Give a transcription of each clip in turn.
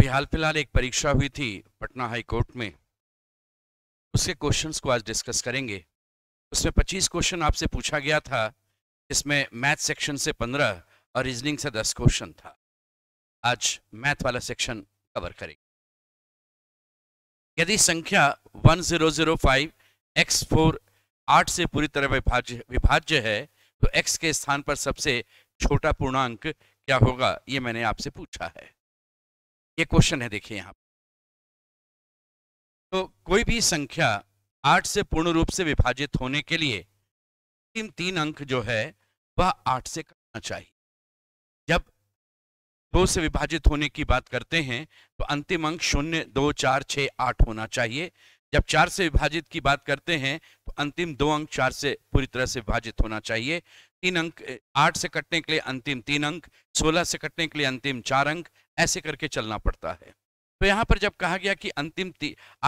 अभी हाल फिलहाल एक परीक्षा हुई थी पटना हाई कोर्ट में उसके क्वेश्चंस को आज डिस्कस करेंगे उसमें 25 क्वेश्चन आपसे पूछा गया था इसमें मैथ सेक्शन से 15 और रीजनिंग से 10 क्वेश्चन था आज मैथ वाला सेक्शन कवर करेंगे यदि संख्या 1005 जीरो जीरो आठ से पूरी तरह विभाज्य विभाज्य है तो एक्स के स्थान पर सबसे छोटा पूर्णांक क्या होगा ये मैंने आपसे पूछा है ये क्वेश्चन है देखिए यहां तो कोई भी संख्या आठ से पूर्ण रूप से विभाजित होने के लिए अंतिम तीन अंक जो है वह आठ से करना चाहिए जब दो से विभाजित होने की बात करते हैं तो अंतिम अंक शून्य दो चार छ आठ होना चाहिए जब चार से विभाजित की बात करते हैं तो अंतिम दो अंक चार से पूरी तरह से विभाजित होना चाहिए तीन अंक आठ से कटने के लिए अंतिम तीन अंक सोलह से कटने के लिए अंतिम चार अंक ऐसे करके चलना पड़ता है तो यहाँ पर जब कहा गया कि अंतिम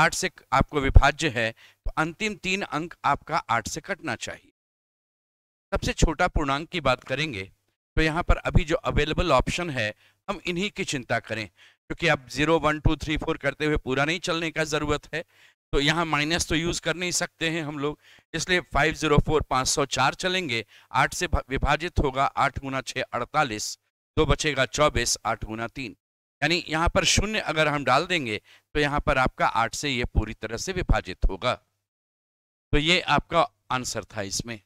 आठ से आपको विभाज्य है तो अंतिम तीन अंक आपका आठ से कटना चाहिए सबसे छोटा पूर्णांक की बात करेंगे तो यहाँ पर अभी जो अवेलेबल ऑप्शन है हम इन्हीं की चिंता करें क्योंकि अब zero one two three four करते हुए पूरा नहीं चलने का ज़रूरत है तो यहाँ माइनस तो यूज़ कर नहीं सकते हैं हम लोग इसलिए फाइव जीरो फोर पाँच सौ चार चलेंगे आठ से विभाजित होगा आठ गुना छः अड़तालीस दो बचेगा चौबीस आठ गुना तीन यानी यहाँ पर शून्य अगर हम डाल देंगे तो यहाँ पर आपका आठ से ये पूरी तरह से विभाजित होगा तो ये आपका आंसर था इसमें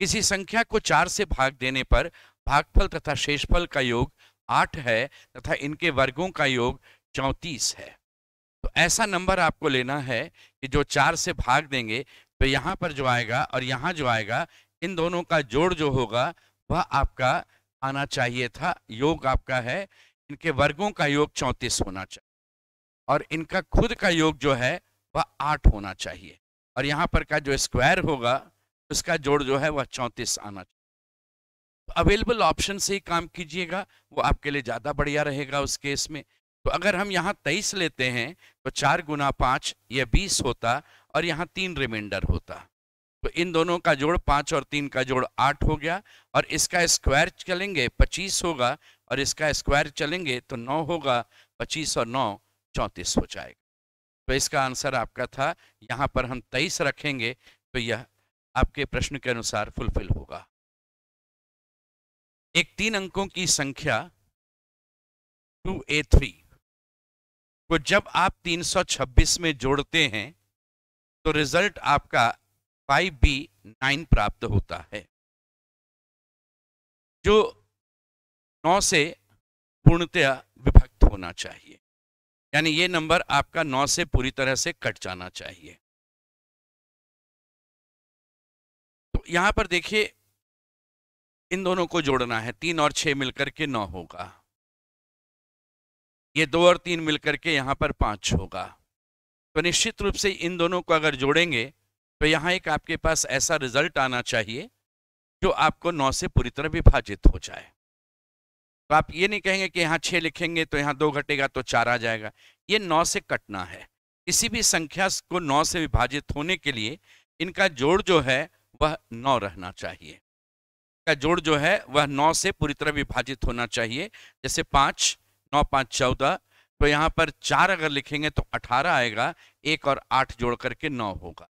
किसी संख्या को चार से भाग देने पर भागफल तथा शेषफल का योग आठ है तथा इनके वर्गों का योग चौंतीस है तो ऐसा नंबर आपको लेना है कि जो चार से भाग देंगे तो यहाँ पर जो आएगा और यहाँ जो आएगा इन दोनों का जोड़ जो होगा वह आपका आना चाहिए था योग आपका है इनके वर्गों का योग चौंतीस होना चाहिए और इनका खुद का योग जो है वह आठ होना चाहिए और यहाँ पर का जो स्क्वायर होगा उसका जोड़ जो है वह चौंतीस आना चाहिए अवेलेबल ऑप्शन से ही काम कीजिएगा वो आपके लिए ज़्यादा बढ़िया रहेगा उस केस में तो अगर हम यहाँ तेईस लेते हैं तो चार गुना पाँच या बीस होता और यहाँ तीन रिमाइंडर होता तो इन दोनों का जोड़ पाँच और तीन का जोड़ आठ हो गया और इसका स्क्वायर चलेंगे पच्चीस होगा और इसका स्क्वायर चलेंगे तो नौ होगा पच्चीस और नौ चौंतीस हो जाएगा तो इसका आंसर आपका था यहाँ पर हम तेईस रखेंगे तो यह आपके प्रश्न के अनुसार फुलफिल होगा एक तीन अंकों की संख्या टू ए थ्री को तो जब आप 326 में जोड़ते हैं तो रिजल्ट आपका फाइव बी नाइन प्राप्त होता है जो नौ से पूर्णतया विभक्त होना चाहिए यानी ये नंबर आपका नौ से पूरी तरह से कट जाना चाहिए तो यहां पर देखिए इन दोनों को जोड़ना है तीन और छह मिलकर के नौ होगा ये दो और तीन मिलकर के यहां पर पांच होगा तो निश्चित रूप से इन दोनों को अगर जोड़ेंगे तो यहाँ एक आपके पास ऐसा रिजल्ट आना चाहिए जो आपको नौ से पूरी तरह विभाजित हो जाए तो आप ये नहीं कहेंगे कि यहाँ छः लिखेंगे तो यहाँ दो घटेगा तो चार आ जाएगा ये नौ से कटना है किसी भी संख्या को नौ से विभाजित होने के लिए इनका जोड़ जो है वह नौ रहना चाहिए का जोड़ जो है वह नौ से पूरी तरह विभाजित होना चाहिए जैसे पाँच नौ पाँच चौदह तो यहाँ पर चार अगर लिखेंगे तो अठारह आएगा एक और आठ जोड़ करके नौ होगा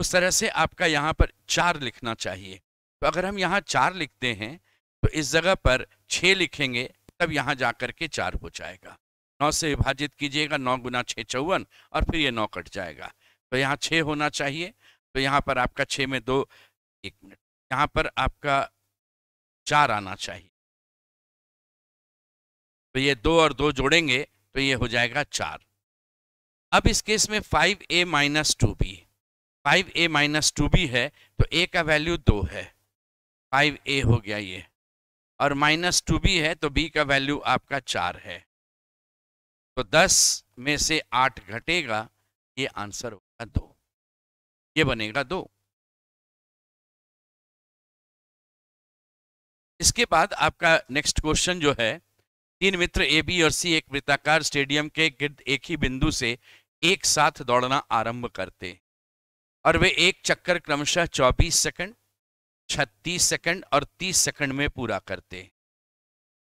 उस तरह से आपका यहाँ पर चार लिखना चाहिए तो अगर हम यहाँ चार लिखते हैं तो इस जगह पर छः लिखेंगे तब यहाँ जा कर के चार हो जाएगा नौ से विभाजित कीजिएगा नौ गुना छः चौवन और फिर ये नौ कट जाएगा तो यहाँ छः होना चाहिए तो यहाँ पर आपका छः में दो एक मिनट यहाँ पर आपका चार आना चाहिए तो ये दो और दो जोड़ेंगे तो ये हो जाएगा चार अब इस केस में five A minus two B five A minus two B है तो ए का वैल्यू दो है फाइव ए हो गया ये और माइनस टू बी है तो बी का वैल्यू आपका चार है तो दस में से आठ घटेगा ये आंसर होगा दो ये बनेगा दो इसके बाद आपका नेक्स्ट क्वेश्चन जो है तीन मित्र ए बी और सी एक वृत्ताकार स्टेडियम के गिर्द एक ही बिंदु से एक साथ दौड़ना आरंभ करते और वे एक चक्कर क्रमशः 24 सेकंड 36 सेकंड और 30 सेकंड में पूरा करते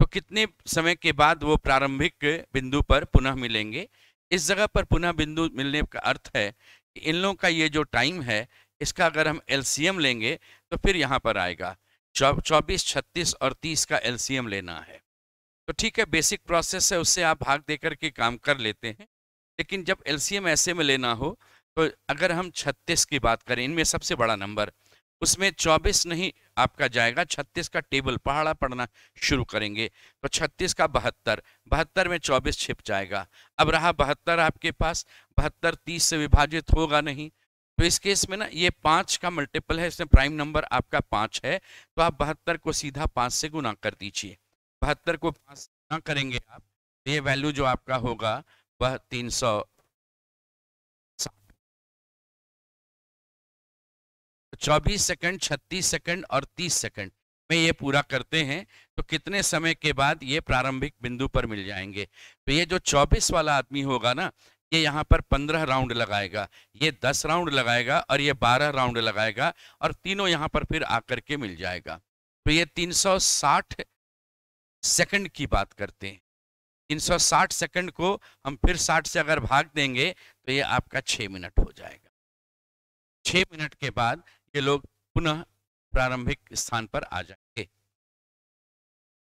तो कितने समय के बाद वो प्रारंभिक बिंदु पर पुनः मिलेंगे इस जगह पर पुनः बिंदु मिलने का अर्थ है कि इन लोगों का ये जो टाइम है इसका अगर हम एलसीएम लेंगे तो फिर यहाँ पर आएगा चौबीस छत्तीस और तीस का एलसीएम लेना है तो ठीक है बेसिक प्रोसेस है उससे आप भाग दे करके काम कर लेते हैं लेकिन जब एलसीएम ऐसे में लेना हो तो अगर हम 36 की बात करें इनमें सबसे बड़ा नंबर उसमें 24 नहीं आपका जाएगा 36 का टेबल पहाड़ा पढ़ना शुरू करेंगे तो 36 का बहत्तर बहत्तर में 24 छिप जाएगा अब रहा बहत्तर आपके पास बहत्तर 30 से विभाजित होगा नहीं तो इस केस में ना ये पाँच का मल्टीपल है इसमें प्राइम नंबर आपका पाँच है तो आप बहत्तर को सीधा पाँच से गुना कर दीजिए बहत्तर को पाँच गुना करेंगे आप तो ये वैल्यू जो आपका होगा वह तीन सौ 24 सेकंड 36 सेकंड और 30 सेकंड में ये पूरा करते हैं तो कितने समय के बाद ये प्रारंभिक बिंदु पर मिल जाएंगे तो ये जो 24 वाला आदमी होगा ना ये यहाँ पर 15 राउंड लगाएगा ये 10 राउंड लगाएगा और ये 12 राउंड लगाएगा और तीनों यहाँ पर फिर आकर के मिल जाएगा तो ये 360 सेकंड की बात करते हैं 360 सेकंड को हम फिर 60 से अगर भाग देंगे तो ये आपका 6 मिनट हो जाएगा 6 मिनट के बाद ये लोग पुनः प्रारंभिक स्थान पर आ जाएंगे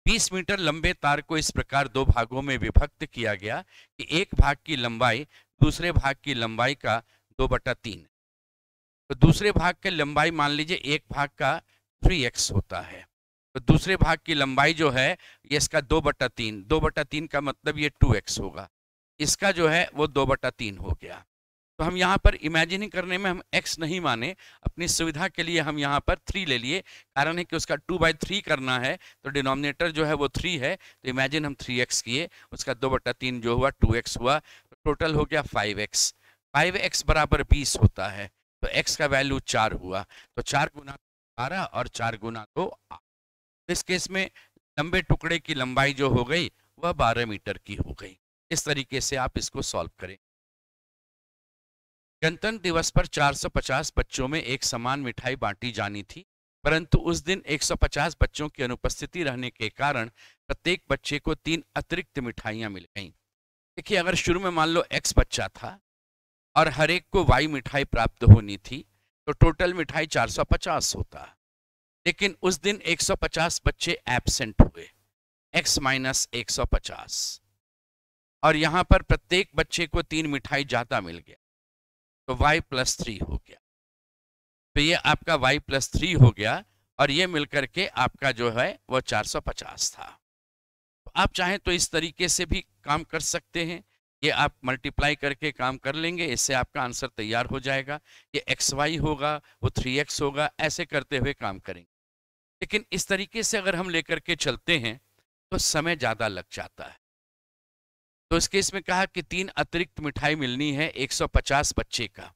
20 मीटर लंबे तार को इस प्रकार दो भागों में विभक्त किया गया कि एक भाग की लंबाई दूसरे भाग की लंबाई का दो बटा तीन तो दूसरे भाग की लंबाई मान लीजिए एक भाग का थ्री एक्स होता है तो दूसरे भाग की लंबाई जो है ये इसका दो बटा तीन दो बटा तीन का मतलब ये टू एक्स होगा इसका जो है वो दो बटा तीन हो गया तो हम यहाँ पर इमेजिनिंग करने में हम एक्स नहीं माने अपनी सुविधा के लिए हम यहाँ पर थ्री ले लिए कारण है कि उसका टू बाई थ्री करना है तो डिनोमिनेटर जो है वो थ्री है तो इमेजिन हम थ्री एक्स किए उसका दो बट्टा तीन जो हुआ टू एक्स हुआ तो टोटल हो गया फाइव एक्स फाइव एक्स बराबर बीस होता है तो एक्स का वैल्यू चार हुआ तो चार गुना बारह और चार गुना दो तो इस केस में लंबे टुकड़े की लंबाई जो हो गई वह बारह मीटर की हो गई इस तरीके से आप इसको सॉल्व करें गणतंत्र दिवस पर 450 बच्चों में एक समान मिठाई बांटी जानी थी परंतु उस दिन 150 बच्चों की अनुपस्थिति रहने के कारण प्रत्येक बच्चे को तीन अतिरिक्त मिठाइयां मिल गईं देखिए अगर शुरू में मान लो एक्स बच्चा था और हर एक को वाई मिठाई प्राप्त होनी थी तो टोटल मिठाई 450 होता लेकिन उस दिन 150 बच्चे एबसेंट हुए एक्स माइनस एक और यहाँ पर प्रत्येक बच्चे को तीन मिठाई ज़्यादा मिल गया तो y प्लस थ्री हो गया तो ये आपका y प्लस थ्री हो गया और ये मिलकर के आपका जो है वो 450 था तो आप चाहें तो इस तरीके से भी काम कर सकते हैं ये आप मल्टीप्लाई करके काम कर लेंगे इससे आपका आंसर तैयार हो जाएगा ये एक्स वाई होगा वो थ्री एक्स होगा ऐसे करते हुए काम करेंगे लेकिन इस तरीके से अगर हम लेकर के चलते हैं तो समय ज़्यादा लग जाता है तो इस केस में कहा कि तीन अतिरिक्त मिठाई मिलनी है 150 बच्चे का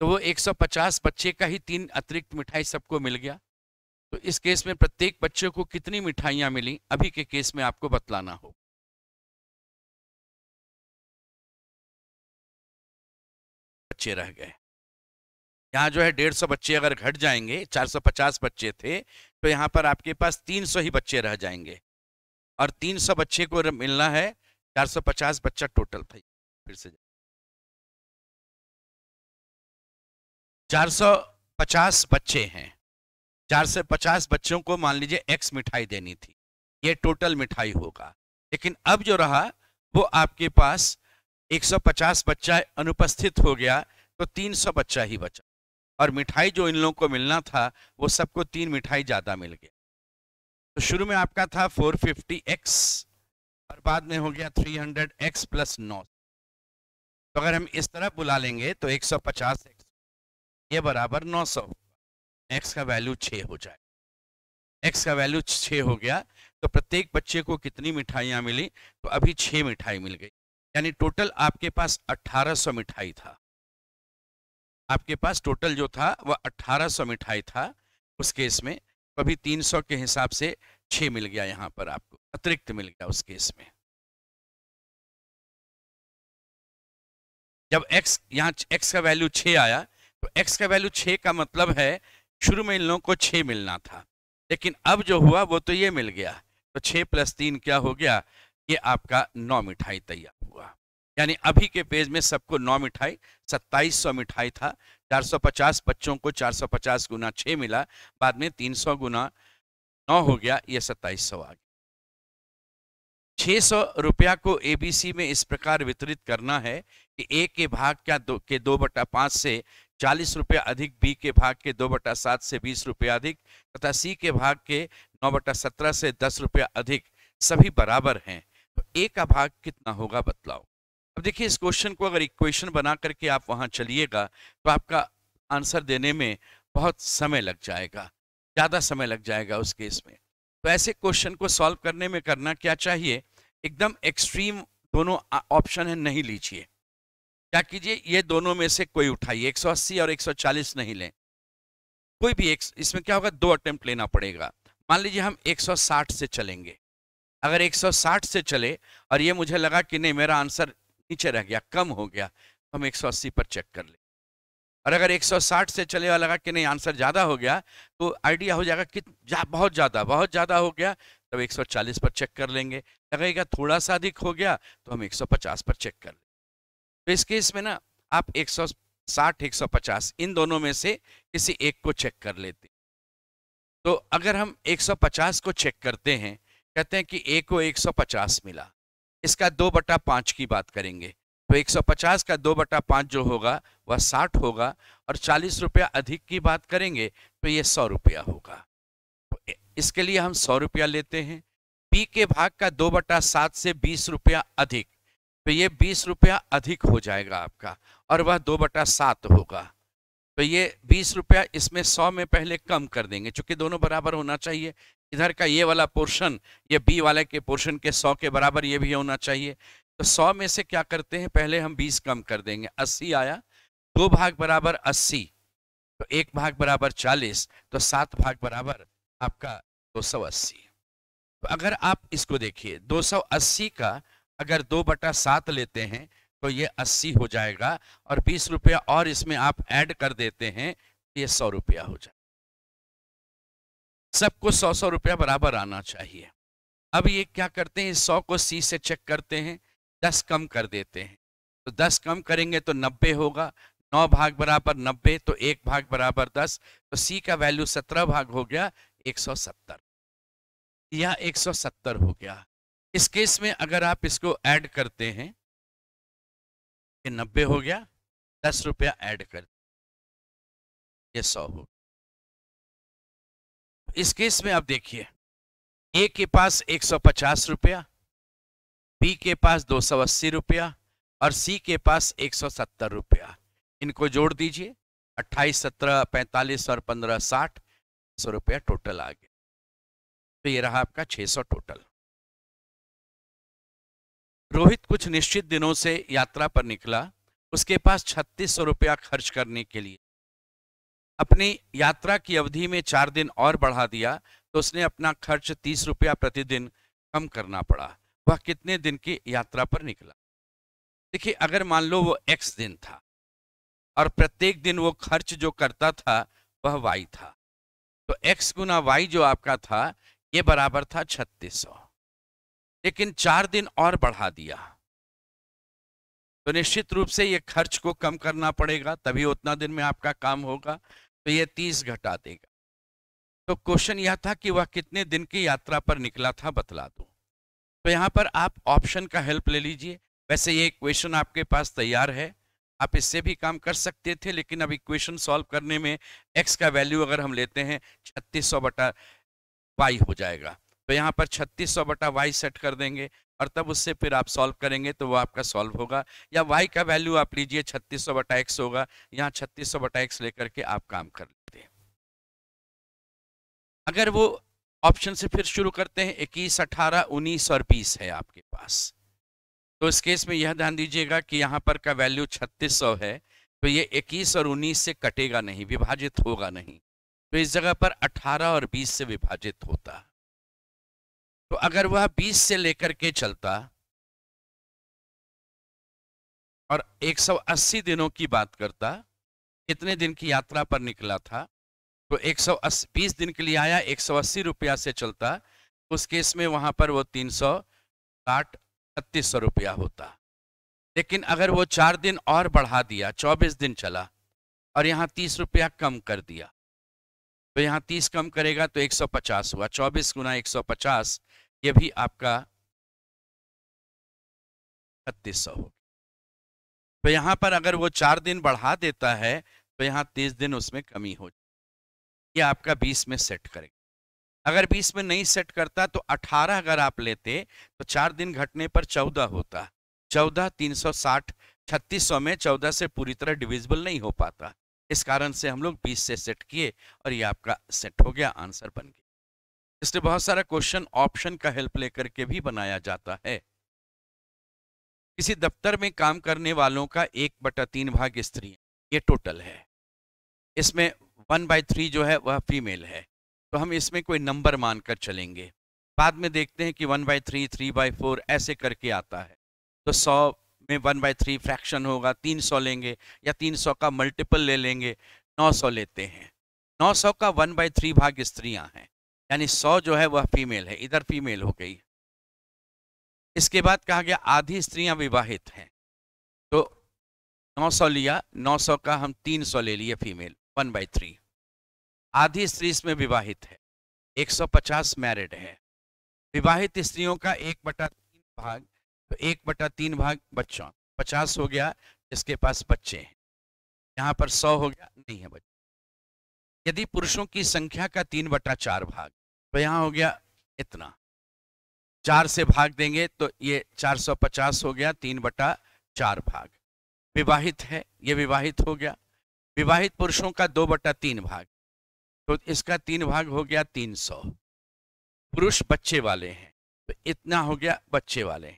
तो वो 150 बच्चे का ही तीन अतिरिक्त मिठाई सबको मिल गया तो इस केस में प्रत्येक बच्चे को कितनी मिठाइयाँ मिली अभी के केस में आपको बतलाना हो बच्चे रह गए यहाँ जो है डेढ़ सौ बच्चे अगर घट जाएंगे चार सौ पचास बच्चे थे तो यहाँ पर आपके पास तीन सौ ही बच्चे रह जाएंगे और तीन सौ बच्चे को मिलना है चार सौ पचास बच्चा टोटल भाई फिर से चार सौ पचास बच्चे हैं चार पचास बच्चों को मान लीजिए एक्स मिठाई देनी थी ये टोटल मिठाई होगा लेकिन अब जो रहा वो आपके पास 150 बच्चा अनुपस्थित हो गया तो 300 बच्चा ही बचा और मिठाई जो इन लोगों को मिलना था वो सबको तीन मिठाई ज़्यादा मिल गया तो शुरू में आपका था 450 एक्स बाद में हो गया 300 हंड्रेड एक्स प्लस नौ तो अगर हम इस तरह बुला लेंगे तो 150 सौ पचास एक्स ये बराबर 900 सौ एक्स का वैल्यू 6 हो जाए एक्स का वैल्यू 6 हो गया तो प्रत्येक बच्चे को कितनी मिठाइयाँ मिली तो अभी 6 मिठाई मिल गई यानी टोटल आपके पास 1800 मिठाई था आपके पास टोटल जो था वह 1800 मिठाई था उस केस में तो अभी 300 के हिसाब से छे मिल गया यहाँ पर आपको अतिरिक्त मिल गया उस केस में जब x यहाँ x का वैल्यू छ आया तो x का वैल्यू छ का मतलब है शुरू में इन लोगों को छ मिलना था लेकिन अब जो हुआ वो तो ये मिल गया तो छ प्लस तीन क्या हो गया ये आपका नौ मिठाई तैयार हुआ यानी अभी के पेज में सबको नौ मिठाई सत्ताईस सौ मिठाई था 450 बच्चों को 450 गुना छ मिला बाद में 300 गुना नौ हो गया ये सत्ताईस सौ आ गया छः सौ रुपया को एबीसी में इस प्रकार वितरित करना है कि ए के भाग क्या दो के दो बटा पांच से चालीस रुपया अधिक बी के भाग के दो बटा सात से बीस रुपया अधिक तथा सी के भाग के नौ बटा सत्रह से दस रुपया अधिक सभी बराबर हैं तो ए का भाग कितना होगा बतलाओ अब देखिए इस क्वेश्चन को अगर इक्वेशन बना करके आप वहां चलिएगा तो आपका आंसर देने में बहुत समय लग जाएगा ज़्यादा समय लग जाएगा उस केस में तो ऐसे क्वेश्चन को सॉल्व करने में करना क्या चाहिए एकदम एक्सट्रीम दोनों ऑप्शन है नहीं लीजिए क्या कीजिए ये दोनों में से कोई उठाइए 180 और 140 नहीं लें कोई भी एक इसमें क्या होगा दो अटेम्प्ट लेना पड़ेगा मान लीजिए हम 160 से चलेंगे अगर 160 से चले और ये मुझे लगा कि नहीं मेरा आंसर नीचे रह गया कम हो गया तो हम 180 पर चेक कर लें और अगर 160 से चले वाला लगा कि नहीं आंसर ज़्यादा हो गया तो आइडिया हो जाएगा कि जा, बहुत ज़्यादा बहुत ज़्यादा हो गया तब 140 पर चेक कर लेंगे लगेगा थोड़ा सा अधिक हो गया तो हम 150 पर चेक कर लेंगे तो इस केस में ना आप 160 150 इन दोनों में से किसी एक को चेक कर लेते तो अगर हम एक को चेक करते हैं कहते हैं कि ए को एक मिला इसका दो बटा पाँच की बात करेंगे तो 150 का दो बटा पाँच जो होगा वह 60 होगा और चालीस रुपया अधिक की बात करेंगे तो ये सौ रुपया होगा तो इसके लिए हम सौ रुपया लेते हैं पी के भाग का दो बटा सात से बीस रुपया अधिक तो ये बीस रुपया अधिक हो जाएगा आपका और वह दो बटा सात होगा तो ये बीस रुपया इसमें सौ में पहले कम कर देंगे चूंकि दोनों बराबर होना चाहिए इधर का ये वाला पोर्शन ये बी वाले के पोर्शन के सौ के बराबर ये भी होना चाहिए तो सौ में से क्या करते हैं पहले हम बीस कम कर देंगे अस्सी आया दो भाग बराबर अस्सी तो एक भाग बराबर चालीस तो सात भाग बराबर आपका दो सौ अस्सी तो अगर आप इसको देखिए दो सौ अस्सी का अगर दो बटा सात लेते हैं तो ये अस्सी हो जाएगा और बीस रुपया और इसमें आप ऐड कर देते हैं तो ये सौ रुपया हो जाएगा सबको सौ सौ रुपया बराबर आना चाहिए अब ये क्या करते हैं सौ को सी से चेक करते हैं दस कम कर देते हैं तो दस कम करेंगे तो नब्बे होगा नौ भाग बराबर नब्बे तो एक भाग बराबर दस तो सी का वैल्यू सत्रह भाग हो गया एक सौ सत्तर या एक सौ सत्तर हो गया इस केस में अगर आप इसको ऐड करते हैं ये नब्बे हो गया दस रुपया ऐड कर ये सौ हो इस केस में आप देखिए ए के पास एक सौ पचास रुपया बी के पास दो सौ अस्सी रुपया और सी के पास एक सौ सत्तर रुपया इनको जोड़ दीजिए अट्ठाईस सत्रह पैंतालीस और पंद्रह साठ सौ रुपया टोटल आ गया तो ये रहा आपका छः सौ टोटल रोहित कुछ निश्चित दिनों से यात्रा पर निकला उसके पास छत्तीस सौ रुपया खर्च करने के लिए अपनी यात्रा की अवधि में चार दिन और बढ़ा दिया तो उसने अपना खर्च तीस रुपया प्रतिदिन कम करना पड़ा वह कितने दिन की यात्रा पर निकला देखिए अगर मान लो वो एक्स दिन था और प्रत्येक दिन वो खर्च जो करता था वह वाई था तो एक्स गुना वाई जो आपका था ये बराबर था छत्तीस सौ लेकिन चार दिन और बढ़ा दिया तो निश्चित रूप से ये खर्च को कम करना पड़ेगा तभी उतना दिन में आपका काम होगा तो ये तीस घटा देगा तो क्वेश्चन यह था कि वह कितने दिन की यात्रा पर निकला था बतला दो तो यहाँ पर आप ऑप्शन का हेल्प ले लीजिए वैसे ये क्वेश्चन आपके पास तैयार है आप इससे भी काम कर सकते थे लेकिन अब इक्वेशन सॉल्व करने में एक्स का वैल्यू अगर हम लेते हैं छत्तीस सौ बटा वाई हो जाएगा तो यहाँ पर छत्तीस सौ बटा वाई सेट कर देंगे और तब उससे फिर आप सॉल्व करेंगे तो वो आपका सॉल्व होगा या वाई का वैल्यू आप लीजिए छत्तीस सौ बटा एक्स होगा यहाँ छत्तीस सौ बटा एक्स लेकर के आप काम कर लेते हैं अगर वो ऑप्शन से फिर शुरू करते हैं इक्कीस अठारह उन्नीस और बीस है आपके पास तो इस केस में यह ध्यान दीजिएगा कि यहाँ पर का वैल्यू छत्तीस सौ है तो ये इक्कीस और उन्नीस से कटेगा नहीं विभाजित होगा नहीं तो इस जगह पर अठारह और बीस से विभाजित होता तो अगर वह बीस से लेकर के चलता और एक सौ अस्सी दिनों की बात करता कितने दिन की यात्रा पर निकला था तो एक सौ बीस दिन के लिए आया एक सौ अस्सी रुपया से चलता उस केस में वहां पर वो तीन सौ साठ छत्तीस सौ रुपया होता लेकिन अगर वो चार दिन और बढ़ा दिया चौबीस दिन चला और यहाँ तीस रुपया कम कर दिया तो यहाँ तीस कम करेगा तो एक सौ पचास हुआ चौबीस गुना एक सौ पचास ये भी आपका छत्तीस सौ तो यहाँ पर अगर वो चार दिन बढ़ा देता है तो यहाँ तीस दिन उसमें कमी हो ये आपका 20 में सेट करेगा अगर 20 में नहीं सेट करता तो 18 अगर आप लेते तो चार दिन घटने पर 14 होता 14 360 सौ में 14 से पूरी तरह डिविजिबल नहीं हो पाता इस कारण से हम लोग 20 से सेट किए और ये आपका सेट हो गया आंसर बन गया इसलिए बहुत सारा क्वेश्चन ऑप्शन का हेल्प लेकर के भी बनाया जाता है किसी दफ्तर में काम करने वालों का एक बटा तीन भाग स्त्री ये टोटल है इसमें वन बाई थ्री जो है वह फीमेल है तो हम इसमें कोई नंबर मानकर चलेंगे बाद में देखते हैं कि one by three three by four ऐसे करके आता है तो सौ में वन बाई थ्री फ्रैक्शन होगा तीन सौ लेंगे या तीन सौ का मल्टीपल ले लेंगे नौ सौ लेते हैं नौ सौ का वन बाई थ्री भाग स्त्रियाँ हैं यानी सौ जो है वह फीमेल है इधर फीमेल हो गई इसके बाद कहा गया आधी स्त्रियां विवाहित हैं तो सौ लिया सौ का हम सौ ले लिए फीमेल वन बाई थ्री आधी स्त्री इसमें विवाहित है 150 मैरिड है विवाहित स्त्रियों का एक बटा तीन भाग तो एक बटा तीन भाग बच्चों 50 हो गया जिसके पास बच्चे हैं यहाँ पर 100 हो गया नहीं है बच्चे यदि पुरुषों की संख्या का तीन बटा चार भाग तो यहाँ हो गया इतना चार से भाग देंगे तो ये 450 हो गया तीन बटा चार भाग विवाहित है ये विवाहित हो गया विवाहित पुरुषों का दो बटा तीन भाग तो इसका तीन भाग हो गया तीन सौ पुरुष बच्चे वाले हैं तो इतना हो गया बच्चे वाले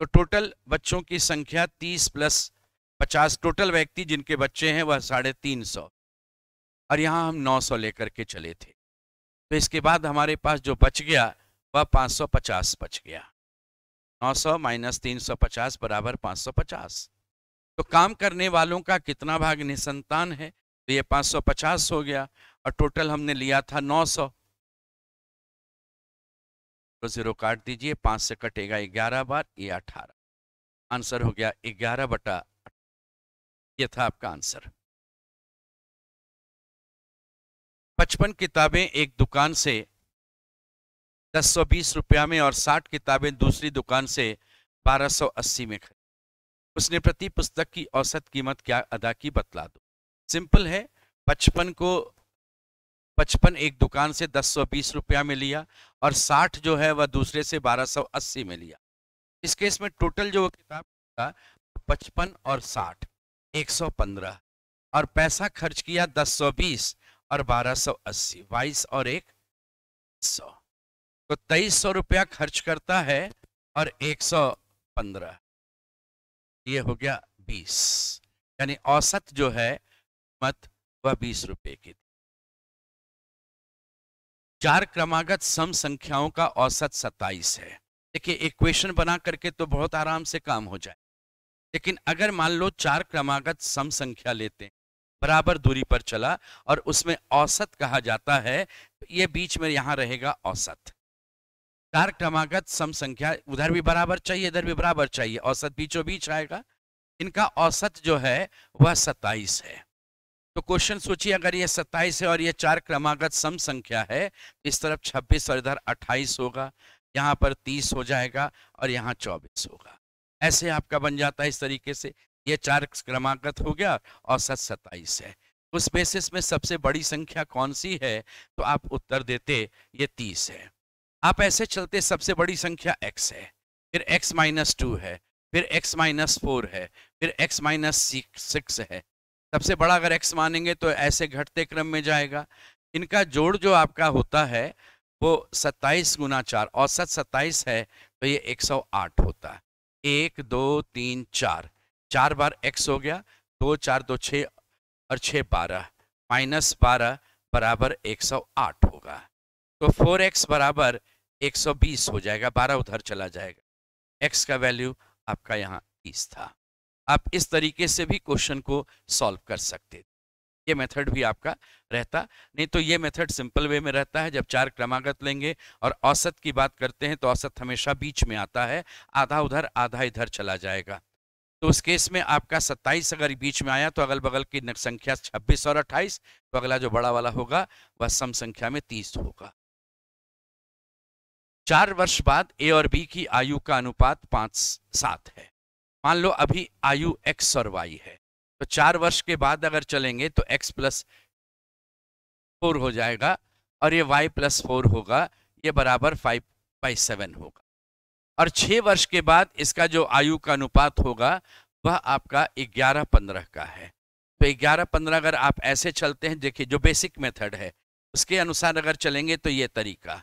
तो टोटल बच्चों की संख्या तीस प्लस पचास टोटल व्यक्ति जिनके बच्चे हैं वह साढ़े तीन सौ और यहाँ हम नौ सौ लेकर के चले थे तो इसके बाद हमारे पास जो बच गया वह पाँच सौ पचास बच गया नौ सौ माइनस तीन सौ पचास बराबर पाँच सौ पचास तो काम करने वालों का कितना भाग निसंतान है तो ये 550 हो गया और टोटल हमने लिया था 900 तो जीरो काट दीजिए पांच से कटेगा ग्यारह बार ये अठारह आंसर हो गया ग्यारह बटा ये था आपका आंसर पचपन किताबें एक दुकान से दस बीस रुपया में और 60 किताबें दूसरी दुकान से 1280 में खरीद उसने प्रति पुस्तक की औसत कीमत क्या अदा की बतला दो सिंपल है पचपन को पचपन एक दुकान से दस सौ बीस रुपया में लिया और साठ जो है वह दूसरे से बारह सौ अस्सी में लिया इस केस में टोटल जो किताब था पचपन और साठ एक सौ पंद्रह और पैसा खर्च किया दस सौ बीस और बारह सौ अस्सी बाईस और एक सौ तो तेईस सौ रुपया खर्च करता है और एक सौ पंद्रह ये हो गया बीस यानी औसत जो है मत वह बीस रुपए की चार क्रमागत सम संख्याओं का औसत सत्ताईस है देखिए एक क्वेश्चन बना करके तो बहुत आराम से काम हो जाए लेकिन अगर मान लो चार क्रमागत सम संख्या लेते हैं बराबर दूरी पर चला और उसमें औसत कहा जाता है तो ये बीच में यहां रहेगा औसत चार क्रमागत सम संख्या उधर भी बराबर चाहिए इधर भी बराबर चाहिए औसत बीचों बीच आएगा इनका औसत जो है वह सत्ताईस है तो क्वेश्चन सोचिए अगर ये सत्ताईस है और ये चार क्रमागत सम संख्या है इस तरफ छब्बीस और इधर अट्ठाईस होगा यहाँ पर तीस हो जाएगा और यहाँ चौबीस होगा ऐसे आपका बन जाता है इस तरीके से ये चार क्रमागत हो गया औसत सत्ताईस है उस बेसिस में सबसे बड़ी संख्या कौन सी है तो आप उत्तर देते ये तीस है आप ऐसे चलते सबसे बड़ी संख्या x है फिर x माइनस टू है फिर x माइनस फोर है फिर x माइनस सिक्स है सबसे बड़ा अगर x मानेंगे तो ऐसे घटते क्रम में जाएगा इनका जोड़ जो आपका होता है वो सत्ताईस गुना चार औसत सत्ताईस है तो ये एक सौ आठ होता है एक दो तीन चार चार बार x हो गया दो चार दो छः और छः बारह माइनस बारह बराबर एक सौ आठ होगा तो फोर एक्स बराबर 120 हो जाएगा 12 उधर चला जाएगा x का वैल्यू आपका यहाँ 30 था आप इस तरीके से भी क्वेश्चन को सॉल्व कर सकते थे ये मेथड भी आपका रहता नहीं तो ये मेथड सिंपल वे में रहता है जब चार क्रमागत लेंगे और औसत की बात करते हैं तो औसत हमेशा बीच में आता है आधा उधर आधा इधर चला जाएगा तो उस केस में आपका 27 अगर बीच में आया तो अगल बगल की संख्या 26 और 28 तो अगला जो बड़ा वाला होगा वह सम संख्या में 30 होगा चार वर्ष बाद ए और बी की आयु का अनुपात पांच सात है मान लो अभी आयु एक्स और वाई है तो चार वर्ष के बाद अगर चलेंगे तो एक्स प्लस फोर हो जाएगा और ये वाई प्लस फोर होगा ये बराबर फाइव बाई सेवन होगा और छह वर्ष के बाद इसका जो आयु का अनुपात होगा वह आपका ग्यारह पंद्रह का है तो ग्यारह पंद्रह अगर आप ऐसे चलते हैं देखिए जो बेसिक मेथड है उसके अनुसार अगर चलेंगे तो ये तरीका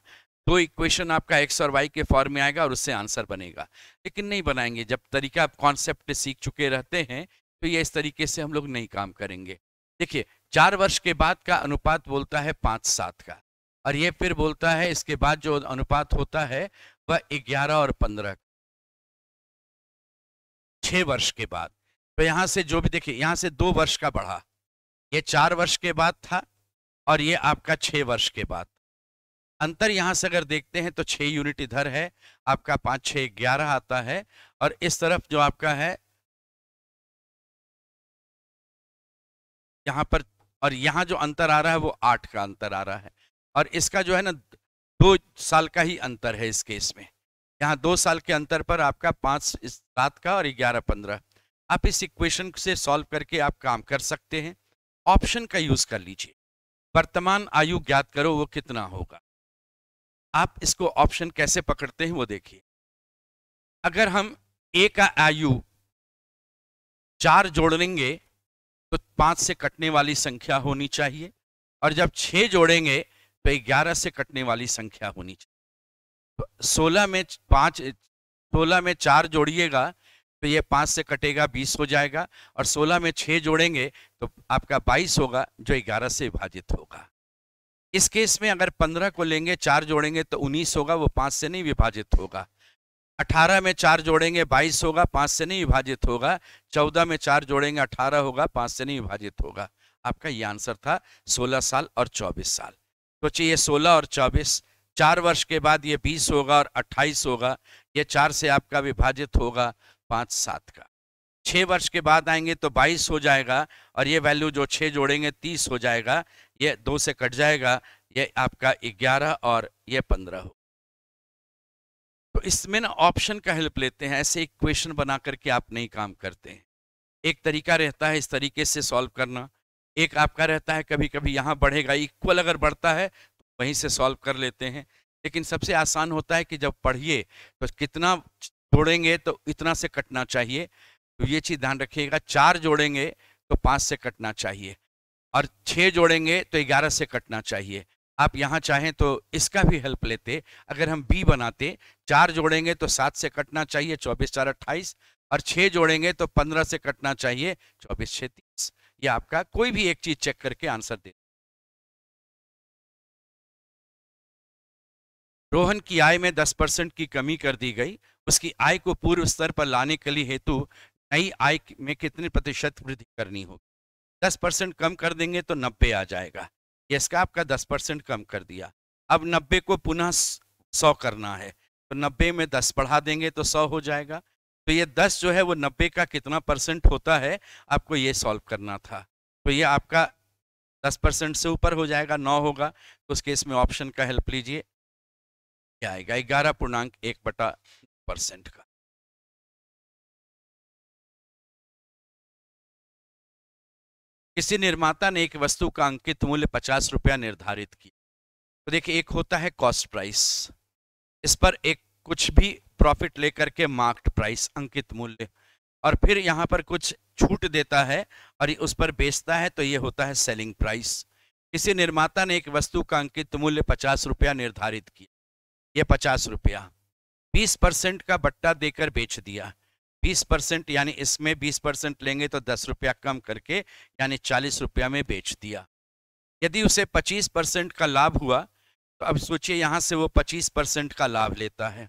दो इक्वेशन आपका एक्स और वाई के फॉर्म में आएगा और उससे आंसर बनेगा लेकिन नहीं बनाएंगे जब तरीका आप कॉन्सेप्ट सीख चुके रहते हैं तो ये इस तरीके से हम लोग नहीं काम करेंगे देखिए चार वर्ष के बाद का अनुपात बोलता है पाँच सात का और ये फिर बोलता है इसके बाद जो अनुपात होता है वह ग्यारह और पंद्रह छः वर्ष के बाद तो यहाँ से जो भी देखिए यहाँ से दो वर्ष का बढ़ा ये चार वर्ष के बाद था और ये आपका छः वर्ष के बाद अंतर यहाँ से अगर देखते हैं तो छः यूनिट इधर है आपका पाँच छः ग्यारह आता है और इस तरफ जो आपका है यहाँ पर और यहाँ जो अंतर आ रहा है वो आठ का अंतर आ रहा है और इसका जो है ना दो साल का ही अंतर है इस केस में यहाँ दो साल के अंतर पर आपका पाँच सात का और ग्यारह पंद्रह आप इस इक्वेशन से सॉल्व करके आप काम कर सकते हैं ऑप्शन का यूज़ कर लीजिए वर्तमान आयु ज्ञात करो वो कितना होगा आप इसको ऑप्शन कैसे पकड़ते हैं वो देखिए अगर हम ए का आयु चार जोड़ लेंगे तो पाँच से कटने वाली संख्या होनी चाहिए और जब छह जोड़ेंगे तो ग्यारह से कटने वाली संख्या होनी चाहिए सोलह में पाँच सोलह में चार जोड़िएगा तो ये पाँच से कटेगा बीस हो जाएगा और सोलह में छह जोड़ेंगे तो आपका बाईस होगा जो ग्यारह से विभाजित होगा इस केस में अगर पंद्रह को लेंगे चार जोड़ेंगे तो उन्नीस होगा वो पाँच से नहीं विभाजित होगा अठारह में चार जोड़ेंगे बाईस होगा पाँच से नहीं विभाजित होगा चौदह में चार जोड़ेंगे अठारह होगा पाँच से नहीं विभाजित होगा आपका ये आंसर था सोलह साल और चौबीस साल तो चाहिए सोलह और चौबीस चार वर्ष के बाद ये बीस होगा और अट्ठाईस होगा ये चार से आपका विभाजित होगा पाँच सात का छः वर्ष के बाद आएंगे तो बाईस हो जाएगा और ये वैल्यू जो छः जोड़ेंगे तीस हो जाएगा ये दो से कट जाएगा ये आपका ग्यारह और ये पंद्रह हो तो इसमें ना ऑप्शन का हेल्प लेते हैं ऐसे इक्वेशन बना करके आप नहीं काम करते हैं एक तरीका रहता है इस तरीके से सॉल्व करना एक आपका रहता है कभी कभी यहाँ बढ़ेगा इक्वल अगर बढ़ता है तो वहीं से सॉल्व कर लेते हैं लेकिन सबसे आसान होता है कि जब पढ़िए तो कितना जोड़ेंगे तो इतना से कटना चाहिए तो ये चीज़ ध्यान रखिएगा चार जोड़ेंगे तो पांच से कटना चाहिए और छह जोड़ेंगे तो ग्यारह से कटना चाहिए आप यहाँ चाहें तो इसका भी हेल्प लेते अगर हम बी बनाते चार जोड़ेंगे तो सात से कटना चाहिए चौबीस चार अट्ठाईस और छह जोड़ेंगे तो पंद्रह से कटना चाहिए चौबीस छह तीस ये आपका कोई भी एक चीज़ चेक करके आंसर दे रोहन की आय में दस परसेंट की कमी कर दी गई उसकी आय को पूर्व स्तर पर लाने के लिए हेतु नई आय में कितने प्रतिशत वृद्धि करनी होगी दस परसेंट कम कर देंगे तो नब्बे आ जाएगा ये इसका आपका दस परसेंट कम कर दिया अब नब्बे को पुनः सौ करना है तो नब्बे में दस बढ़ा देंगे तो सौ हो जाएगा तो ये दस जो है वो नब्बे का कितना परसेंट होता है आपको ये सॉल्व करना था तो ये आपका दस परसेंट से ऊपर हो जाएगा नौ होगा तो उस केस में ऑप्शन का हेल्प लीजिए क्या आएगा ग्यारह पूर्णांक एक बटा परसेंट का किसी निर्माता ने एक वस्तु का अंकित मूल्य पचास रुपया निर्धारित किया तो देखिए एक होता है कॉस्ट प्राइस इस पर एक कुछ भी प्रॉफिट लेकर के मार्क्ड प्राइस अंकित मूल्य और फिर यहाँ पर कुछ छूट देता है और उस पर बेचता है तो ये होता है सेलिंग प्राइस किसी निर्माता ने एक वस्तु का अंकित मूल्य पचास रुपया निर्धारित किया ये पचास रुपया बीस परसेंट का बट्टा देकर बेच दिया बीस परसेंट यानी इसमें बीस परसेंट लेंगे तो दस रुपया कम करके यानी चालीस रुपया में बेच दिया यदि उसे पच्चीस परसेंट का लाभ हुआ तो अब सोचिए यहाँ से वो पच्चीस परसेंट का लाभ लेता है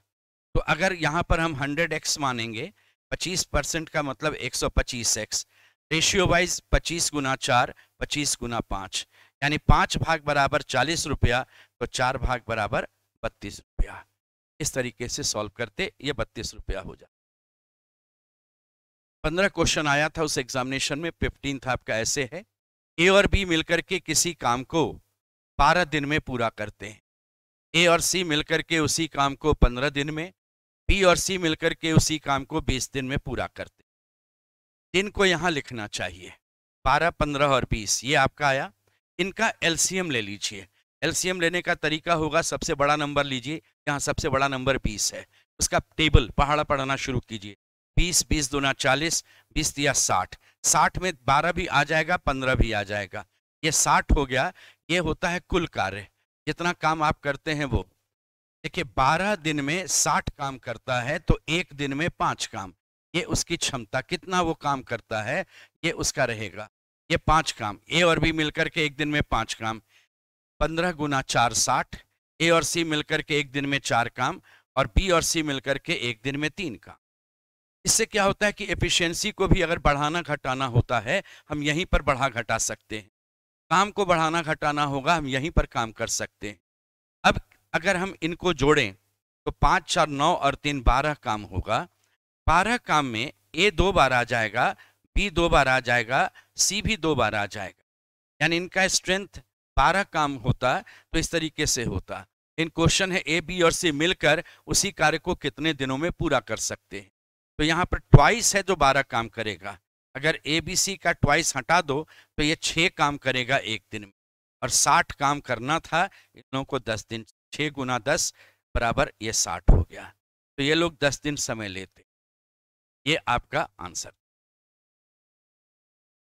तो अगर यहाँ पर हम हंड्रेड एक्स मानेंगे पच्चीस परसेंट का मतलब एक सौ पच्चीस एक्स रेशियो वाइज पच्चीस गुना चार पच्चीस गुना पाँच यानी पाँच भाग बराबर चालीस रुपया तो चार भाग बराबर बत्तीस रुपया इस तरीके से सॉल्व करते ये बत्तीस रुपया हो जाता पंद्रह क्वेश्चन आया था उस एग्जामिनेशन में फिफ्टीन आपका ऐसे है ए और बी मिलकर के किसी काम को बारह दिन में पूरा करते हैं ए और सी मिलकर के उसी काम को पंद्रह दिन में बी और सी मिलकर के उसी काम को बीस दिन में पूरा करते हैं दिन को यहाँ लिखना चाहिए बारह पंद्रह और बीस ये आपका आया इनका एलसीएम ले लीजिए एलसीएम लेने का तरीका होगा सबसे बड़ा नंबर लीजिए यहाँ सबसे बड़ा नंबर बीस है उसका टेबल पहाड़ा पढ़ना शुरू कीजिए बीस बीस दुना चालीस बीस दिया साठ साठ में बारह भी आ जाएगा पंद्रह भी आ जाएगा ये साठ हो गया ये होता है कुल कार्य जितना काम आप करते हैं वो देखिए बारह दिन में साठ काम करता है तो एक दिन में पांच काम ये उसकी क्षमता कितना वो काम करता है ये उसका रहेगा ये पांच काम ए और बी मिलकर के एक दिन में पांच काम पंद्रह गुना चार साठ ए और सी मिलकर के एक दिन में चार काम और बी और सी मिलकर के एक दिन में तीन काम इससे क्या होता है कि एफिशिएंसी को भी अगर बढ़ाना घटाना होता है हम यहीं पर बढ़ा घटा सकते हैं काम को बढ़ाना घटाना होगा हम यहीं पर काम कर सकते हैं अब अगर हम इनको जोड़ें तो पाँच चार नौ और तीन बारह काम होगा बारह काम में ए दो बार आ जाएगा बी दो बार आ जाएगा सी भी दो बार आ जाएगा यानी इनका स्ट्रेंथ बारह काम होता तो इस तरीके से होता इन क्वेश्चन है ए बी और सी मिलकर उसी कार्य को कितने दिनों में पूरा कर सकते हैं तो यहाँ पर ट्वाइस है जो बारह काम करेगा अगर ए बी सी का ट्वाइस हटा दो तो ये छः काम करेगा एक दिन में और साठ काम करना था इन लोगों को दस दिन छः गुना दस बराबर ये साठ हो गया तो ये लोग दस दिन समय लेते ये आपका आंसर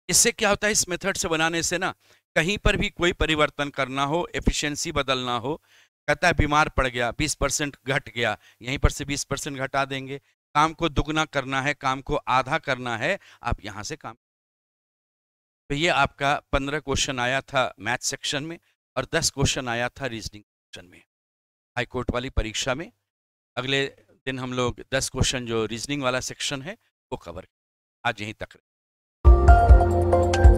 इससे क्या होता है इस मेथड से बनाने से ना कहीं पर भी कोई परिवर्तन करना हो एफिशिएंसी बदलना हो कहता है बीमार पड़ गया 20 परसेंट घट गया यहीं पर से 20 परसेंट घटा देंगे काम को दुगना करना है काम को आधा करना है आप यहाँ से काम तो ये आपका पंद्रह क्वेश्चन आया था मैथ सेक्शन में और दस क्वेश्चन आया था रीजनिंग सेक्शन में हाई कोर्ट वाली परीक्षा में अगले दिन हम लोग दस क्वेश्चन जो रीजनिंग वाला सेक्शन है वो कवर आज यहीं तक